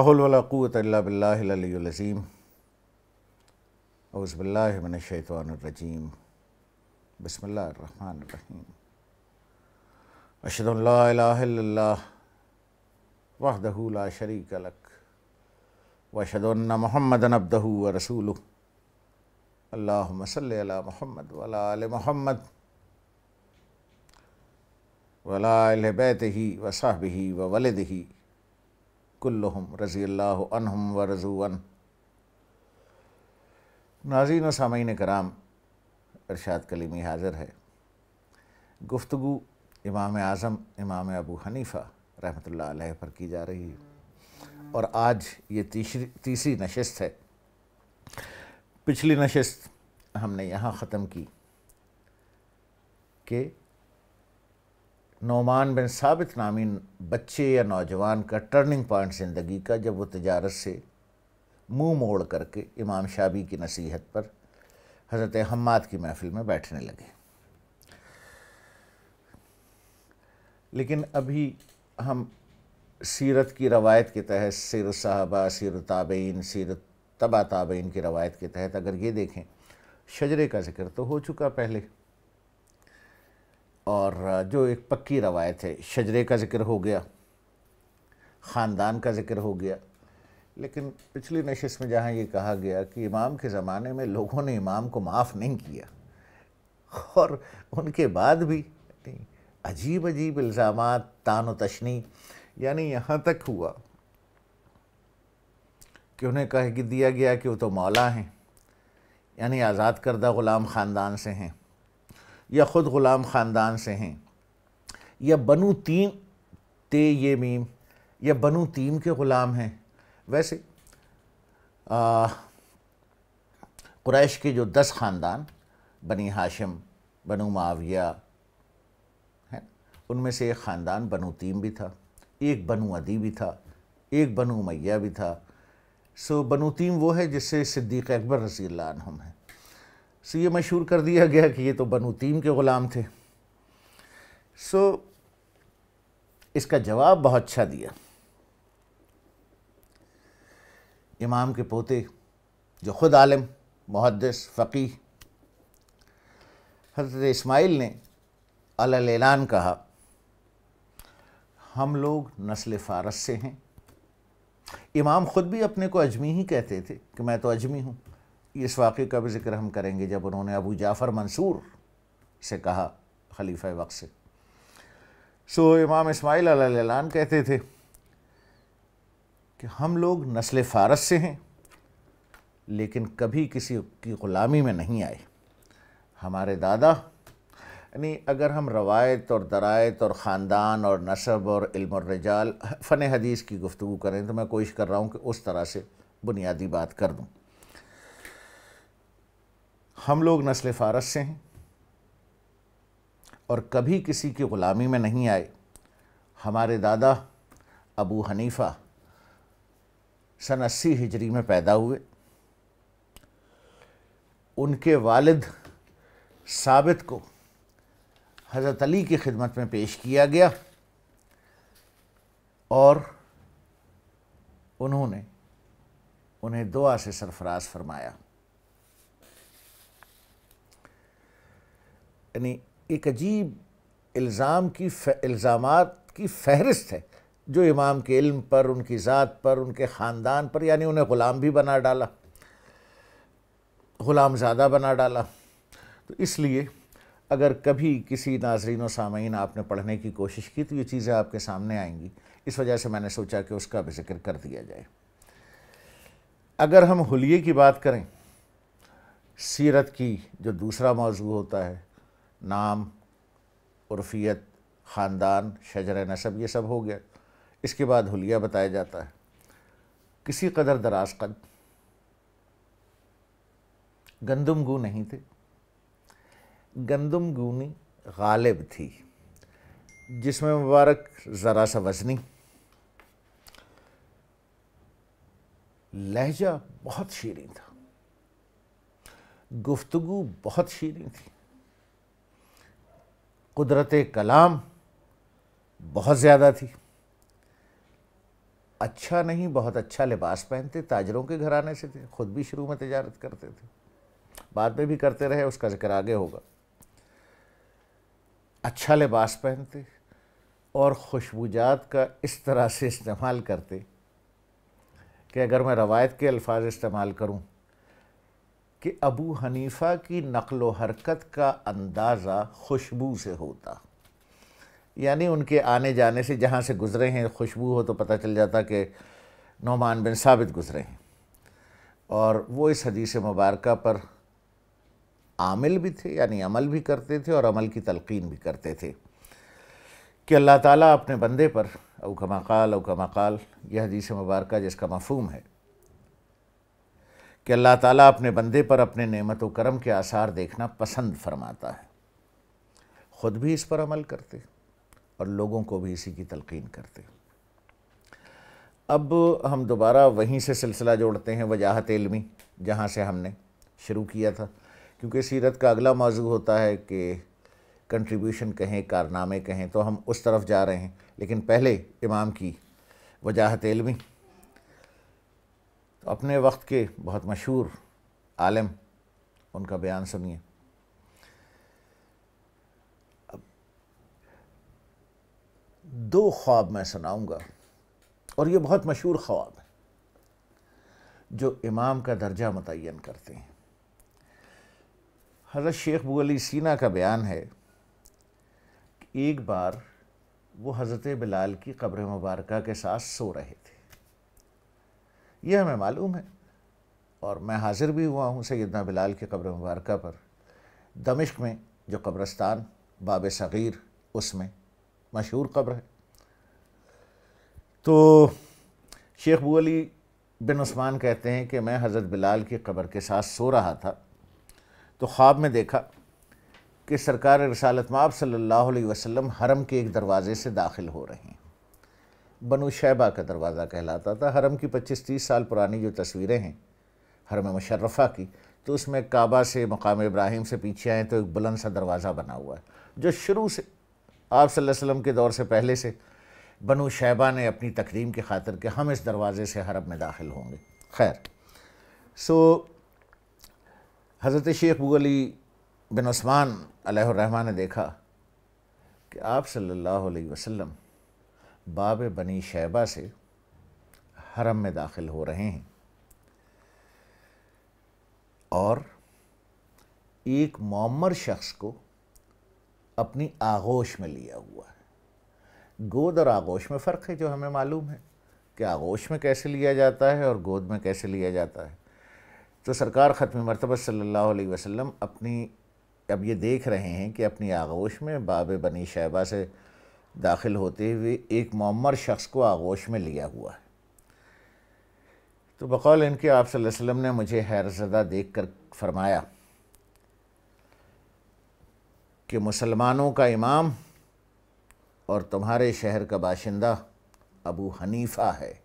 حول ولا قوة إلا بالله العلي العظيم اعوذ بالله من الشيطان الرجيم بسم الله الرحمن الرحيم أشهد ان لا إله الا الله وحده لا شريك لك وأشهد ان محمدًا عبده ورسوله اللهم صل على محمد وعلى آل محمد وعلى آل بيته وصحبه وولده कुल्लुम रज़ी अल्लाह अनहम व रजून नाजीन सामीन कराम इरशाद कलीमी हाजिर है गुफ्तु इमाम आज़म इमाम अबू हनीफ़ा रहमतुल्लाह ला पर की जा रही है और आज ये तीसरी तीसरी नशस्त है पिछली नशस्त हमने यहाँ ख़त्म की के नौमान बिन साबित नामी बच्चे या नौजवान का टर्निंग पॉइंट ज़िंदगी का जब वो तजारत से मुंह मोड़ करके इमाम शाबी की नसीहत पर हज़रत हम्माद की महफिल में बैठने लगे लेकिन अभी हम सीरत की रवायत के तहत सिर साहबा सिर ताबेन सिर तबा ताबेन की रवायत के तहत अगर ये देखें शजरे का जिक्र तो हो चुका पहले और जो एक पक्की रवायत है शजरे का ज़िक्र हो गया ख़ानदान का ज़िक्र हो गया लेकिन पिछली नशस्त में जहाँ ये कहा गया कि इमाम के ज़माने में लोगों ने इमाम को माफ़ नहीं किया और उनके बाद भी अजीब अजीब इल्ज़ाम तान तशनी यानी यहाँ तक हुआ कि उन्हें कह दिया गया कि वो तो मौला हैं यानी आज़ाद करदा ग़ुलाम ख़ानदान से हैं या ख़ुद ग़ुलाम ख़ानदान से हैं या बनु तीम ते ये मीम या बनु तीम के ग़ुलाम हैं वैसे कुरैश के जो दस ख़ानदान बनी हाशिम बनु माविया हैं उनमें से एक ख़ानदान बनु तीम भी था एक बनु अदी भी था एक बनु मैया भी था सो बनु तीम वो है जिससे सिद्दीक़ अकबर रसी हम हैं सो ये मशहूर कर दिया गया कि ये तो बनु तीम के ग़ुलाम थे सो इसका जवाब बहुत अच्छा दिया इमाम के पोते जो ख़ुद आलम मुहदस फ़की हज़रत इस्माइल ने अलान कहा हम लोग नस्ल फ़ारस से हैं इमाम ख़ुद भी अपने को अजमी ही कहते थे कि मैं तो अजमी हूँ इस वाक़े का भी जिक्र हम करेंगे जब उन्होंने अबू जाफ़र मंसूर से कहा खलीफा वक्त से सो इमाम इस्माइल अलान कहते थे कि हम लोग नस्ल फ़ारस से हैं लेकिन कभी किसी की ग़ुलामी में नहीं आए हमारे दादा यानी अगर हम रवायत और दरायत और ख़ानदान और नसब और इल्म और फ़न हदीस की गुफ्तु करें तो मैं कोशिश कर रहा हूँ कि उस तरह से बुनियादी बात कर दूँ हम लोग नस्ल फ़ारस से हैं और कभी किसी की ग़ुलामी में नहीं आए हमारे दादा अबू हनीफ़ा सन अस्सी हिजरी में पैदा हुए उनके वालिद साबित को हज़रत अली की खिदमत में पेश किया गया और उन्होंने उन्हें दुआ से सरफराज फरमाया यानी एक अजीब इल्ज़ाम की इल्ज़ाम की फहरिस्त है जो इमाम के इल्म पर उनकी ज़ात पर उनके ख़ानदान पर यानी उन्हें ग़ुलाम भी बना डाला ग़ुलाम ज़्यादा बना डाला तो इसलिए अगर कभी किसी नाजरीन सामीन आपने पढ़ने की कोशिश की तो ये चीज़ें आपके सामने आएंगी इस वजह से मैंने सोचा कि उसका भी जिक्र कर दिया जाए अगर हम हलिए की बात करें सीरत की जो दूसरा मौजू होता है नाम उर्फियत ख़ानदान शजर नसब ये सब हो गया इसके बाद हुलिया बताया जाता है किसी कदर दराज कद गंदम गु नहीं थे गंदम गुनी गालिब थी जिसमें मुबारक ज़रा सा वजनी लहजा बहुत शीरी था गुफ्तगु बहुत शीरी थी कुदरत कलाम बहुत ज़्यादा थी अच्छा नहीं बहुत अच्छा लिबास पहनते ताजरों के घराने से थे खुद भी शुरू में तजारत करते थे बाद में भी करते रहे उसका जिक्र आगे होगा अच्छा लिबास पहनते और खुशबूजात का इस तरह से इस्तेमाल करते कि अगर मैं रवायत के अल्फाज इस्तेमाल करूं कि अबू हनीफ़ा की नकल हरकत का अंदाज़ा खुशबू से होता यानी उनके आने जाने से जहाँ से गुज़रे हैं खुशबू हो तो पता चल जाता कि नौमान बिन साबित गुज़रे हैं और वो इस हदीस मुबारक पर आमिल भी थे यानी अमल भी करते थे और अमल की तलकिन भी करते थे कि अल्लाह ताला अपने बंदे पर अवकमाकाल अवकमाकाल यह हदीस मुबारक जिसका मफहम है कि अल्लाह ताला अपने बंदे पर अपने नेमत व करम के आसार देखना पसंद फरमाता है ख़ुद भी इस पर अमल करते और लोगों को भी इसी की तलकीन करते अब हम दोबारा वहीं से सिलसिला जोड़ते हैं वजाहत इलमी जहाँ से हमने शुरू किया था क्योंकि सीरत का अगला मौजू होता है कि कंट्रीब्यूशन कहें कारनामे कहें तो हम उस तरफ जा रहे हैं लेकिन पहले इमाम की वजाहत इलमी तो अपने वक्त के बहुत मशहूर आलम उनका बयान सुनिए दो ख्वाब मैं सुनाऊंगा और ये बहुत मशहूर ख्वाब है जो इमाम का दर्जा मुतन करते हैं हज़रत शेख बुअली सीना का बयान है कि एक बार वो हज़रत बिलाल की कब्र मुबारक के साथ सो रहे थे ये हमें मालूम है और मैं हाजिर भी हुआ हूँ सैदना बिलाल की कब्र मुबारक पर दमिश्क में जो कब्रस्तान बाब सग़ीर उसमें मशहूर कब्र है तो शेख बुअली बिन उस्मान कहते हैं कि मैं हज़रत बिलाल की कब्र के साथ सो रहा था तो ख्वाब में देखा कि सरकार रसालत माब सल्ला अलैहि हरम के एक दरवाज़े से दाखिल हो रही हैं बनु शैबा का दरवाज़ा कहलाता था हरम की पच्चीस तीस साल पुरानी जो तस्वीरें हैं हरम मुशर्रफ़ा की तो उसमें काबा से मकाम इब्राहिम से पीछे आएँ तो एक बुलंद सा दरवाज़ा बना हुआ है जो शुरू से आप वसल्लम के दौर से पहले से बनु शैबा ने अपनी तकरीम की खातर के हम इस दरवाज़े से हरब में दाखिल होंगे खैर सो हज़रत शेख बगली बिन उस्मान रहमान ने देखा कि आप सल्लल्लाहु अलैहि वसल्लम बाब बनी शैबा से हरम में दाखिल हो रहे हैं और एक मम्मर शख्स को अपनी आगोश में लिया हुआ है गोद और आगोश में फ़र्क है जो हमें मालूम है कि आगोश में कैसे लिया जाता है और गोद में कैसे लिया जाता है तो सरकार ख़त्म मरतबा सल्लल्लाहु अलैहि वसल्लम अपनी अब ये देख रहे हैं कि अपनी आगोश में बाब बनी शैबा से दाखिल होते हुए एक मम्मर शख्स को आगोश में लिया हुआ है तो बकौल इनके आप वसल्लम ने मुझे हैरतदा देख कर फरमाया कि मुसलमानों का इमाम और तुम्हारे शहर का बाशिंदा अबू हनीफ़ा है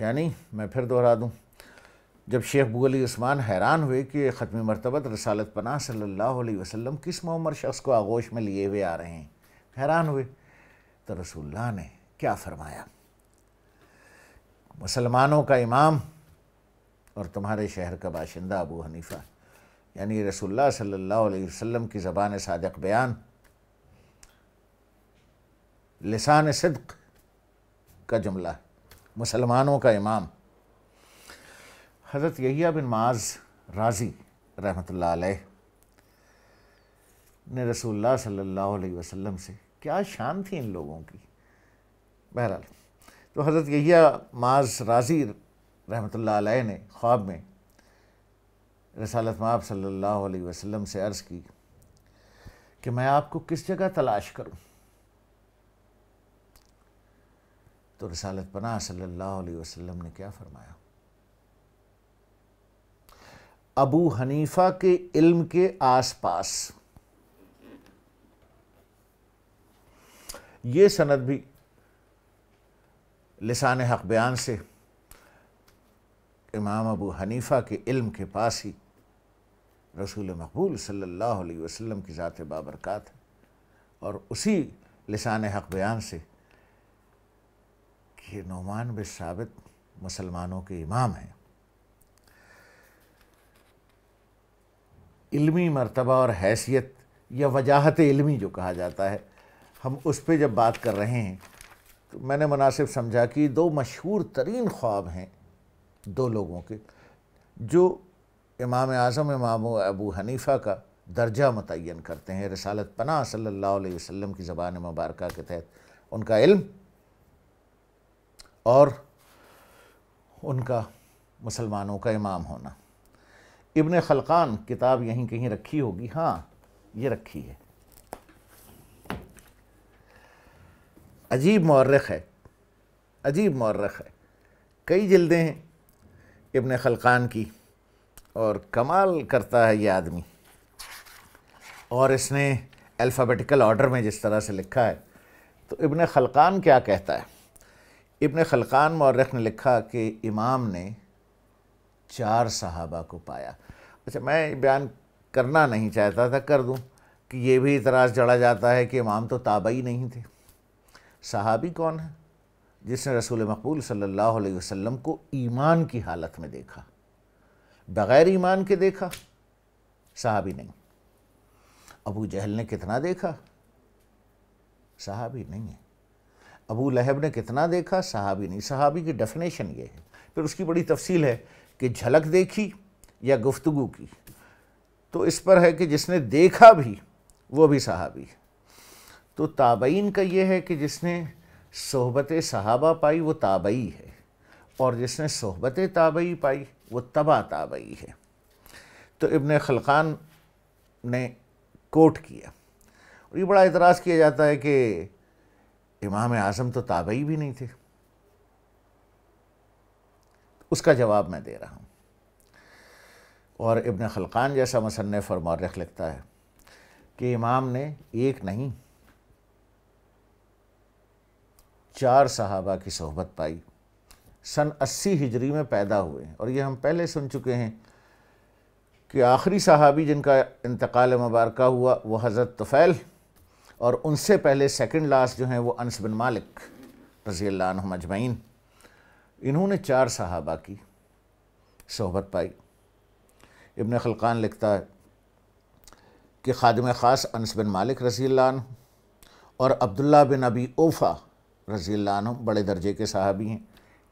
यानी मैं फिर दोहरा दूँ जब शेख बुगल उस्मान हैरान हुए कि ख़त्म मरतबत रसालत पना सल्ला वसम किस मोमर शख्स को आगोश में लिए हुए आ रहे हैं हैरान हुए तो रसुल्ला ने क्या फरमाया मुसलमानों का इमाम और तुम्हारे शहर का बाशिंदा अबू हनीफ़ा यानी रसुल्ला सल्ला वसलम की ज़बान सादक बयान लसान सिद्क का जुमला मुसलमानों का इमाम हज़रत यहिया बिन माज राज़ी रहमत ने रसूलुल्लाह सल्लल्लाहु अलैहि वसल्लम से क्या शान थी इन लोगों की बहरहाल तो हज़रत यहिया माज राज़ी रहमत ने ख्वाब में रसालत माप सल्लल्लाहु अलैहि वसल्लम से अर्ज़ की कि मैं आपको किस जगह तलाश करूं तो रसालत पनाह सल्लल्लाहु अलैहि वसल्लम ने क्या फरमाया अबू हनीफा के इल्म के आसपास ये सनद भी लसान हक बयान से इमाम अबू हनीफा के इल्म के पास ही रसूल मकबूल सल्लल्लाहु अलैहि वसल्लम की ज़ात बाबरकत है और उसी लसान हक बयान से कि नुमान बिन साबित मुसलमानों के इमाम हैं इल्मी मरतबा और हैसियत या वजाहत इल्मी जो कहा जाता है हम उस पर जब बात कर रहे हैं तो मैंने मुनासिब समझा कि दो मशहूर तरीन ख्वाब हैं दो लोगों के जो इमाम आज़म इमाम अबू हनीफ़ा का दर्जा मुतन करते हैं रसालत पना सल्ला वसम की ज़बान मुबारक के तहत उनका इल्म और उनका मुसलमानों का इमाम होना इबन खलकान किताब यहीं कहीं रखी होगी हाँ ये रखी है अजीब मौरख है अजीब मौरख है कई जल्दें हैं इबन खलकान की और कमाल करता है ये आदमी और इसने अल्फ़ाबेटिकल ऑर्डर में जिस तरह से लिखा है तो इबन खलकान क्या कहता है इबन खलकान मौरख ने लिखा कि इमाम ने चार सहाबा को पाया अच्छा मैं बयान करना नहीं चाहता था कर दूं कि ये भी इतराज़ चढ़ा जाता है कि इमाम तो ताबई नहीं थे सहाबी कौन है जिसने रसूल मकबूल सल्लल्लाहु अलैहि वसल्लम को ईमान की हालत में देखा बग़ैर ईमान के देखा सहाबी नहीं अबू जहल ने कितना देखा सहाबी नहीं है अबू लहब ने कितना देखा सहाबी नहीं सहाबी की डेफिनेशन ये है फिर उसकी बड़ी तफसील है कि झलक देखी या गुफ्तगु की तो इस पर है कि जिसने देखा भी वो भी सहाबी है तो ताबईन का ये है कि जिसने सोहबत सहाबा पाई वो ताबई है और जिसने सोहबत ताबई पाई वो तबा ताबई है तो इबन खलकान ने कोट किया और ये बड़ा एतराज़ किया जाता है कि इमाम आज़म तो ताबई भी नहीं थे उसका जवाब मैं दे रहा हूँ और इब्न खलकान जैसा मसनफ़ और मौरख लिखता है कि इमाम ने एक नहीं चार सहाबा की सहबत पाई सन अस्सी हिजरी में पैदा हुए और ये हम पहले सुन चुके हैं कि आखिरी सहाबी जिनका इंतकाल मुबारक हुआ वो हज़रत तुफ़ैल और उनसे पहले सेकंड लास्ट जो हैं वो अनस बिन मालिक रज़ी अल्लाह अजमैन इन्होंने चार सहाबा की सहबत पाई इबन खलकान लिखता है कि खादम ख़ास अनस बिन मालिक रज़ी और अब्दुल्ला बिन अबी ओफ़ा रज़ी बड़े दर्जे के साहबी हैं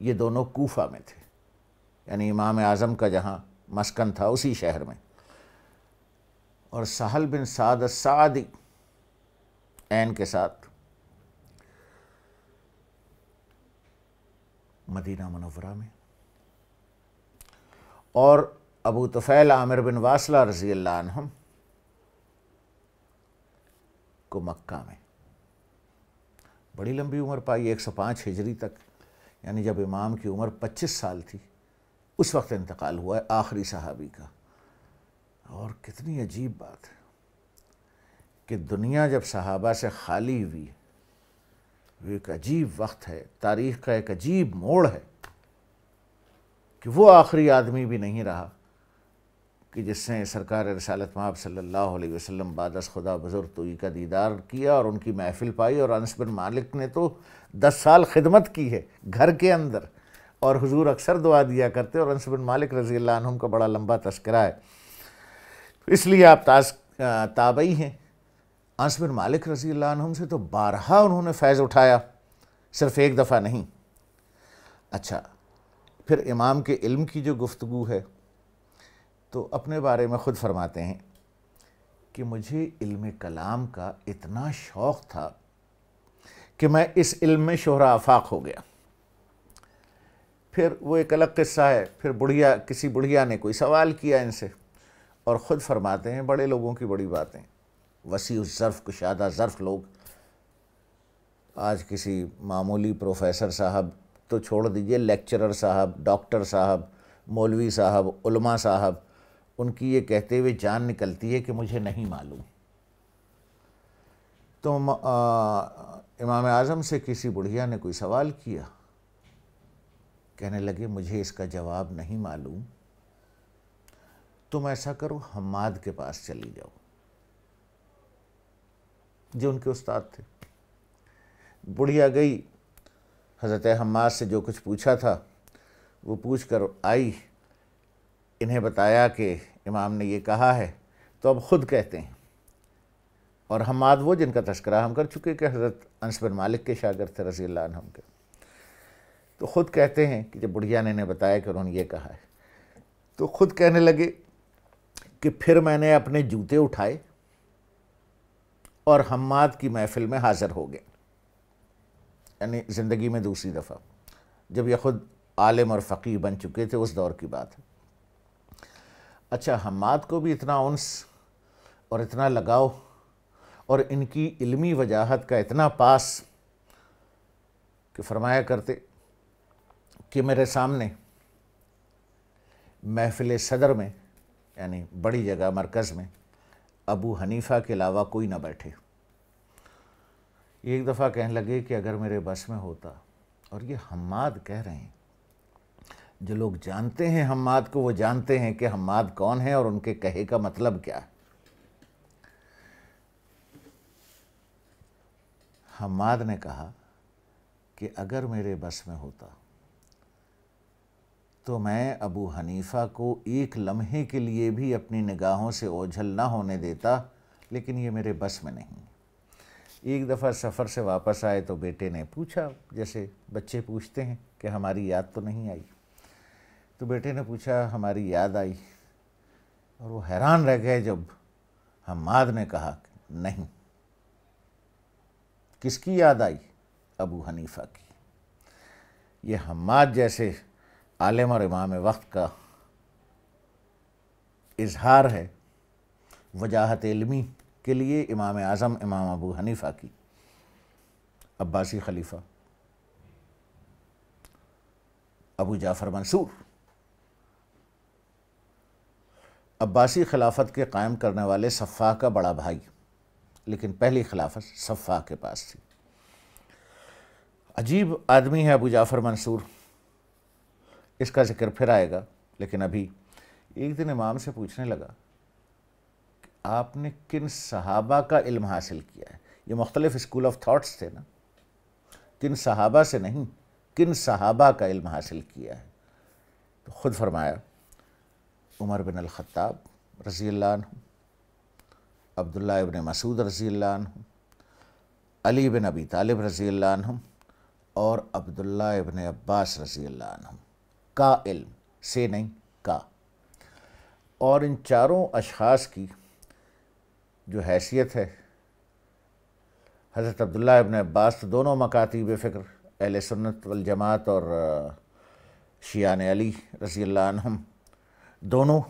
ये दोनों कोफ़ा में थे यानी इमाम आज़म का जहाँ मस्कन था उसी शहर में और सहल बिन साद सादी एन के साथ मदीना मनवरा में और अबू तुफ़ैल आमिर बिन वासला रजी अल्लाम को मक्का में बड़ी लंबी उम्र पाई 105 हिजरी तक यानी जब इमाम की उम्र 25 साल थी उस वक्त इंतकाल हुआ है आखिरी सहाबी का और कितनी अजीब बात है कि दुनिया जब सहाबा से खाली हुई वो एक अजीब वक्त है तारीख़ का एक अजीब मोड़ है कि वो आखिरी आदमी भी नहीं रहा कि जिससे सरकार रसालत महब सल्ला वसम बादस खुदा बुजुर्ग तो का दीदार किया और उनकी महफिल पाई और अनस बिन मालिक ने तो दस साल खिदमत की है घर के अंदर और हजूर अक्सर दुआ दिया करते और अनस बिन मालिक रजी अल्लाह का बड़ा लंबा तस्करा है इसलिए आप ताज ताबई हैं अनस बिन मालिक रजी अल्लाह से तो बारहा उन्होंने फैज़ उठाया सिर्फ़ एक दफ़ा नहीं अच्छा फिर इमाम के इल्म की जो गुफ्तु है तो अपने बारे में ख़ुद फरमाते हैं कि मुझे इल्म कलाम का इतना शौक़ था कि मैं इस इल्म में शोहरा आफाक हो गया फिर वो एक अलग किस्सा है फिर बुढ़िया किसी बुढ़िया ने कोई सवाल किया इनसे और ख़ुद फरमाते हैं बड़े लोगों की बड़ी बातें वसी उस ज़र्फ़ कुशादा ज़र्फ़ लोग आज किसी मामूली प्रोफेसर साहब तो छोड़ दीजिए लेक्चरर साहब डॉक्टर साहब मौलवी साहब उलमा साहब उनकी ये कहते हुए जान निकलती है कि मुझे नहीं मालूम तो इमाम आज़म से किसी बुढ़िया ने कोई सवाल किया कहने लगे मुझे इसका जवाब नहीं मालूम तुम ऐसा करो हमाद के पास चली जाओ जो उनके उस्ताद थे बुढ़िया गई हज़रत हमाद से जो कुछ पूछा था वो पूछ कर आई इन्हें बताया कि इमाम ने ये कहा है तो अब ख़ुद कहते हैं और आद वो जिनका तस्करा हम कर चुके कि हज़रत अनस बिन मालिक के शागर थे रजी हम के तो ख़ुद कहते हैं कि जब बुढ़िया ने इन्हें बताया कि उन्होंने ये कहा है तो ख़ुद कहने लगे कि फिर मैंने अपने जूते उठाए और हमाद की महफिल में हाज़िर हो गए यानी ज़िंदगी में दूसरी दफ़ा जब यह ख़ुद आलिम और फ़कीर बन चुके थे उस दौर की बात है अच्छा हमाद को भी इतना उन्स और इतना लगाव और इनकी इल्मी वजाहत का इतना पास कि फरमाया करते कि मेरे सामने महफिल सदर में यानी बड़ी जगह मरकज़ में अबू हनीफ़ा के अलावा कोई ना बैठे एक दफ़ा कहने लगे कि अगर मेरे बस में होता और ये हमाद कह रहे हैं जो लोग जानते हैं हम्माद को वो जानते हैं कि हम्माद कौन है और उनके कहे का मतलब क्या है हम्माद ने कहा कि अगर मेरे बस में होता तो मैं अबू हनीफा को एक लम्हे के लिए भी अपनी निगाहों से ओझल ना होने देता लेकिन ये मेरे बस में नहीं एक दफ़ा सफ़र से वापस आए तो बेटे ने पूछा जैसे बच्चे पूछते हैं कि हमारी याद तो नहीं आई तो बेटे ने पूछा हमारी याद आई और वो हैरान रह गए जब हमाद ने कहा नहीं किसकी याद आई अबू हनीफा की ये हमाद जैसे आलम और इमाम वक्त का इजहार है वजाहत इलमी के लिए इमाम आज़म इमाम अबू हनीफा की अब्बासी खलीफा अबू जाफ़र मंसूर अब्बासी खिलाफत के कायम करने वाले सफ़ा का बड़ा भाई लेकिन पहली खिलाफत सफ़ा के पास थी अजीब आदमी है अबू जाफ़र मंसूर इसका जिक्र फिर आएगा लेकिन अभी एक दिन इमाम से पूछने लगा कि आपने किन सहाबा का इल्म हासिल किया है ये मुख्तलिफ स्कूल ऑफ थाट्स थे ना किन सहाबा से नहीं किन सहाबा का इल्म हासिल किया है तो ख़ुद फरमाया उमर बिन अल-ख़त्ताब रज़ी अब्दुल्ला इबन मसूद रज़ी अली बिन अबी तालिब रज़ी और अब्दुल्ला इबन अब्बास रज़ी का इल्म से नहीं का और इन चारों अशास की जो हैसियत है हज़रत अब्दुल्ला इबन अब्बास तो दोनों मकाती फ़िक्र अहल सुन्नत वल जमात और शियान अली रज़ी दोनों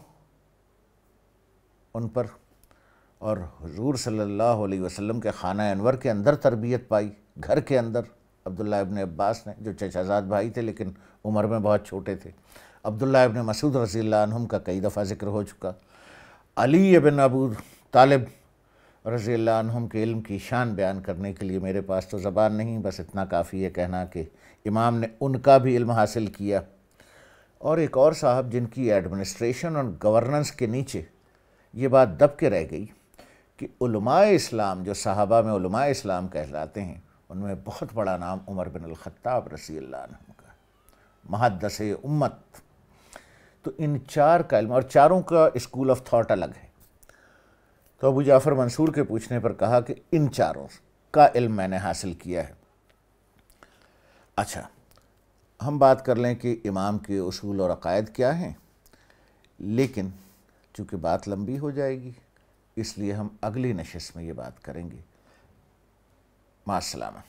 उन पर और हजूर सल्लल्लाहु अलैहि वसल्लम के ख़ाना अनवर के अंदर तरबियत पाई घर के अंदर अब्दुल्ला इबन अब्बास ने जो चचाजाद भाई थे लेकिन उम्र में बहुत छोटे थे अब्दुल्ला इबन मसूद रजी हम का कई दफ़ा जिक्र हो चुका अली इबन अबू तालिब रजी हम के इल्म की शान बयान करने के लिए मेरे पास तो ज़बान नहीं बस इतना काफ़ी है कहना कि इमाम ने उनका भी इल्म हासिल किया और एक और साहब जिनकी एडमिनिस्ट्रेशन और गवर्नेंस के नीचे ये बात दब के रह गई कि इस्लाम जो साहबा में इस्लाम कहलाते हैं उनमें बहुत बड़ा नाम उमर बिन अल-ख़त्ताब रसी का महदस उम्मत तो इन चार का इल्म और चारों का स्कूल ऑफ थाट अलग है तो अबू जाफ़र मंसूर के पूछने पर कहा कि इन चारों का इल्म मैंने हासिल किया है अच्छा हम बात कर लें कि इमाम के असूल और अकायद क्या हैं लेकिन चूँकि बात लंबी हो जाएगी इसलिए हम अगली नशस्त में ये बात करेंगे मासलामा